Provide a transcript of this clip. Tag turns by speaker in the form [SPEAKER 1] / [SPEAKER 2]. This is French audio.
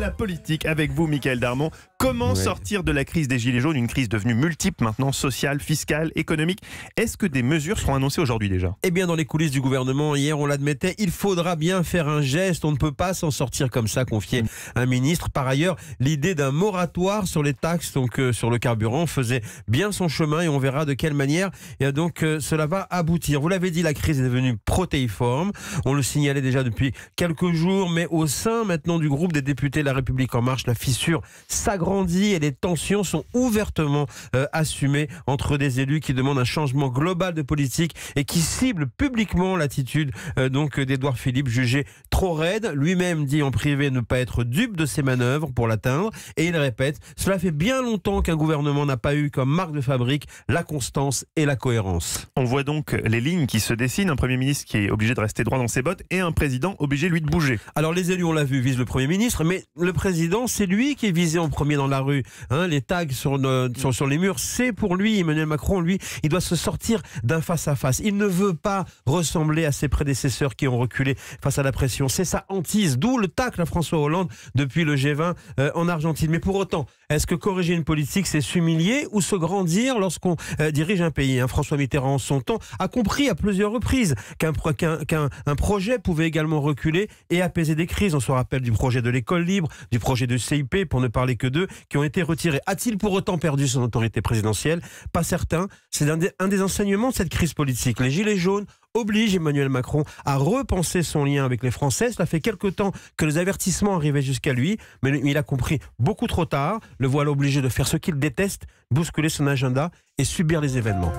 [SPEAKER 1] la politique avec vous, Michael Darmon. Comment sortir de la crise des Gilets jaunes, une crise devenue multiple maintenant, sociale, fiscale, économique Est-ce que des mesures seront annoncées aujourd'hui déjà
[SPEAKER 2] Eh bien, dans les coulisses du gouvernement, hier, on l'admettait, il faudra bien faire un geste. On ne peut pas s'en sortir comme ça, confier un ministre. Par ailleurs, l'idée d'un moratoire sur les taxes, donc euh, sur le carburant, faisait bien son chemin et on verra de quelle manière. Et euh, donc, euh, cela va aboutir. Vous l'avez dit, la crise est devenue protéiforme. On le signalait déjà depuis quelques jours, mais au sein maintenant du groupe des députés La République En Marche, la fissure s'agrandit et les tensions sont ouvertement euh, assumées entre des élus qui demandent un changement global de politique et qui ciblent publiquement l'attitude euh, donc d'Edouard Philippe jugé trop raide. Lui-même dit en privé ne pas être dupe de ses manœuvres pour l'atteindre et il répète
[SPEAKER 1] cela fait bien longtemps qu'un gouvernement n'a pas eu comme marque de fabrique la constance et la cohérence. On voit donc les lignes qui se dessinent un premier ministre qui est obligé de rester droit dans ses bottes et un président obligé lui de bouger.
[SPEAKER 2] Alors les élus on l'a vu visent le premier ministre mais le président c'est lui qui est visé en premier dans la rue, hein, les tags mm. sur, sur, les murs, c'est pour lui, Emmanuel Macron, lui, il doit se sortir d'un face-à-face. Il ne veut pas ressembler à ses prédécesseurs qui ont reculé face à la pression. C'est sa hantise, d'où le tacle à François Hollande depuis le G20 euh, en Argentine. Mais pour autant, est-ce que corriger une politique, c'est s'humilier ou se grandir lorsqu'on euh, dirige un pays hein? François Mitterrand, en son temps, a compris à plusieurs reprises qu'un projet pouvait également reculer et apaiser des crises. On se rappelle du projet de l'école libre, du projet de CIP, pour ne parler que d'eux, qui ont été retirés. A-t-il pour autant perdu son autorité présidentielle Pas certain. C'est un, des enseignements de cette crise politique. Les Gilets jaunes, obligent Emmanuel Macron à repenser son lien avec les Français. Cela fait quelque temps que les avertissements arrivaient jusqu'à lui, mais il a compris beaucoup trop tard. Le voilà obligé de faire ce qu'il déteste, bousculer son agenda et subir les événements.